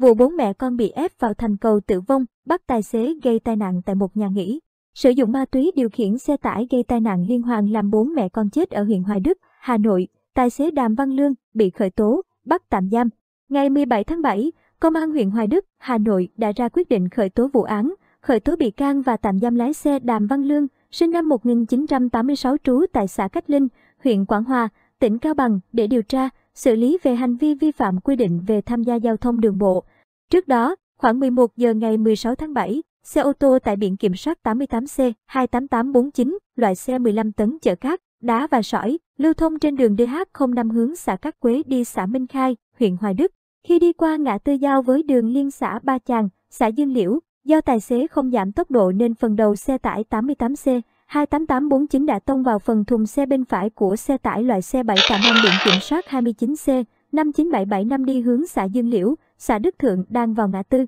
Vụ bốn mẹ con bị ép vào thành cầu tử vong, bắt tài xế gây tai nạn tại một nhà nghỉ. Sử dụng ma túy điều khiển xe tải gây tai nạn liên hoàn làm bốn mẹ con chết ở huyện Hoài Đức, Hà Nội. Tài xế Đàm Văn Lương bị khởi tố, bắt tạm giam. Ngày 17 tháng 7, Công an huyện Hoài Đức, Hà Nội đã ra quyết định khởi tố vụ án, khởi tố bị can và tạm giam lái xe Đàm Văn Lương, sinh năm 1986 trú tại xã Cách Linh, huyện Quảng Hòa, tỉnh Cao Bằng để điều tra xử lý về hành vi vi phạm quy định về tham gia giao thông đường bộ. Trước đó, khoảng 11 giờ ngày 16 tháng 7, xe ô tô tại biển kiểm soát 88C28849, loại xe 15 tấn chở cát, đá và sỏi, lưu thông trên đường DH05 hướng xã Cát Quế đi xã Minh Khai, huyện Hoài Đức. Khi đi qua ngã tư giao với đường liên xã Ba Chàng, xã Dương Liễu, do tài xế không giảm tốc độ nên phần đầu xe tải 88C 28849 đã tông vào phần thùng xe bên phải của xe tải loại xe 7 tạm năm biển kiểm soát 29C 59775 đi hướng xã Dương Liễu, xã Đức Thượng đang vào ngã tư.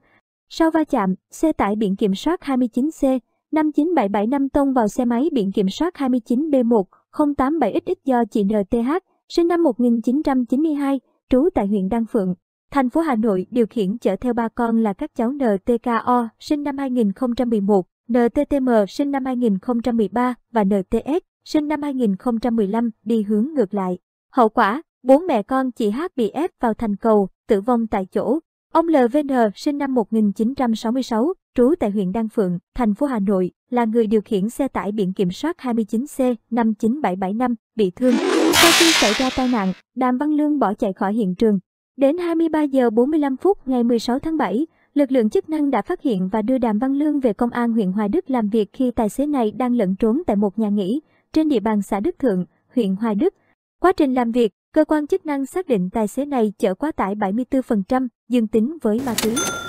Sau va chạm, xe tải biển kiểm soát 29C 59775 tông vào xe máy biển kiểm soát 29B1 087XX do chị NTH, sinh năm 1992, trú tại huyện Đan Phượng, thành phố Hà Nội điều khiển chở theo ba con là các cháu NTKO, sinh năm 2011, NTTM sinh năm 2013 và NTS sinh năm 2015 đi hướng ngược lại. Hậu quả, bốn mẹ con chị H bị ép vào thành cầu, tử vong tại chỗ. Ông LVN sinh năm 1966, trú tại huyện Đan Phượng, thành phố Hà Nội, là người điều khiển xe tải biển kiểm soát 29C59775, bị thương. Sau khi xảy ra tai nạn, Đàm Văn Lương bỏ chạy khỏi hiện trường. Đến 23 giờ 45 phút ngày 16 tháng 7, Lực lượng chức năng đã phát hiện và đưa Đàm Văn Lương về công an huyện Hoài Đức làm việc khi tài xế này đang lẫn trốn tại một nhà nghỉ trên địa bàn xã Đức Thượng, huyện Hoài Đức. Quá trình làm việc, cơ quan chức năng xác định tài xế này chở quá tải 74%, dương tính với ma túy.